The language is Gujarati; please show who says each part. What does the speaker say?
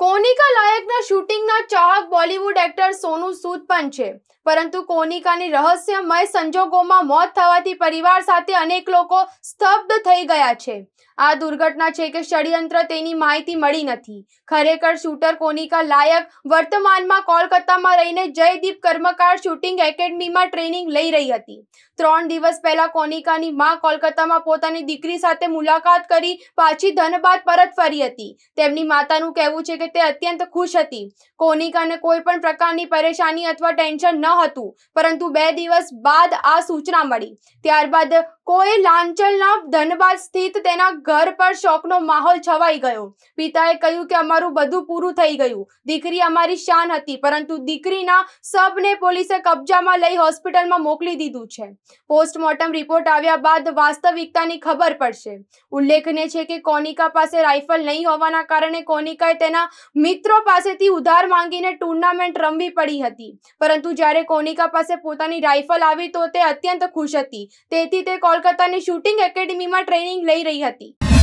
Speaker 1: કોનિકા લાયકના શૂટિંગના ચાહક બોલિવૂડ એક્ટર સોનુ સૂદ પણ છે પરંતુ કોનિકાની રહસ્યમય સંજોગોમાં મોત થવાથી પરિવાર સાથે અનેક લોકો સ્તબ્ધ થઈ ગયા છે આ દુર્ઘટના છે કે ષડયંત્ર તેની માહિતી મળી નથી ખરેખર શૂટર કોનિકા લાયક વર્તમાનમાં કોલકાતામાં રહીને જયદીપ કર્મકાર શૂટિંગ એકેડમીમાં ટ્રેનિંગ લઈ રહી હતી ત્રણ દિવસ પહેલા કોનિકાની મા કોલકાતામાં પોતાની દીકરી સાથે મુલાકાત કરી પાછી ધનબાદ પરત ફરી હતી તેમની માતાનું કહેવું છે કે તે અત્યંત ખુશ હતી કોનિકાને કોઈ પણ પ્રકારની પરેશાની અથવા ટેન્શન ન હતું પરંતુ બે દિવસ બાદ આ સૂચના મળી ત્યારબાદ કોઈ લાંચલના ધનબાદ સ્થિત તેના ઘર પર શોકનો માહોલ છવાઈ ગયો પિતાએ કહ્યું કે અમારું બધું પૂરું થઈ ગયું દીકરી અમારી શાન હતી પરંતુ દીકરીના સબને પોલીસે કબજામાં લઈ હોસ્પિટલમાં મોકલી દીધું છે પોસ્ટમોર્ટમ રિપોર્ટ આવ્યા બાદ વાસ્તવિકતાની ખબર પડશે ઉલ્લેખનીય છે કે કોનિકા પાસે રાઇફલ નહીં હોવાના કારણે કોનિકાએ તેના મિત્રો પાસેથી ઉધાર માંગીને ટુર્નામેન્ટ રમવી પડી હતી પરંતુ જ્યારે કોનિકા પાસે પોતાની રાઇફલ આવી તો તે અત્યંત ખુશ હતી તેથી તે કોલકાતાની શૂટિંગ એકેડમીમાં ટ્રેનિંગ લઈ રહી હતી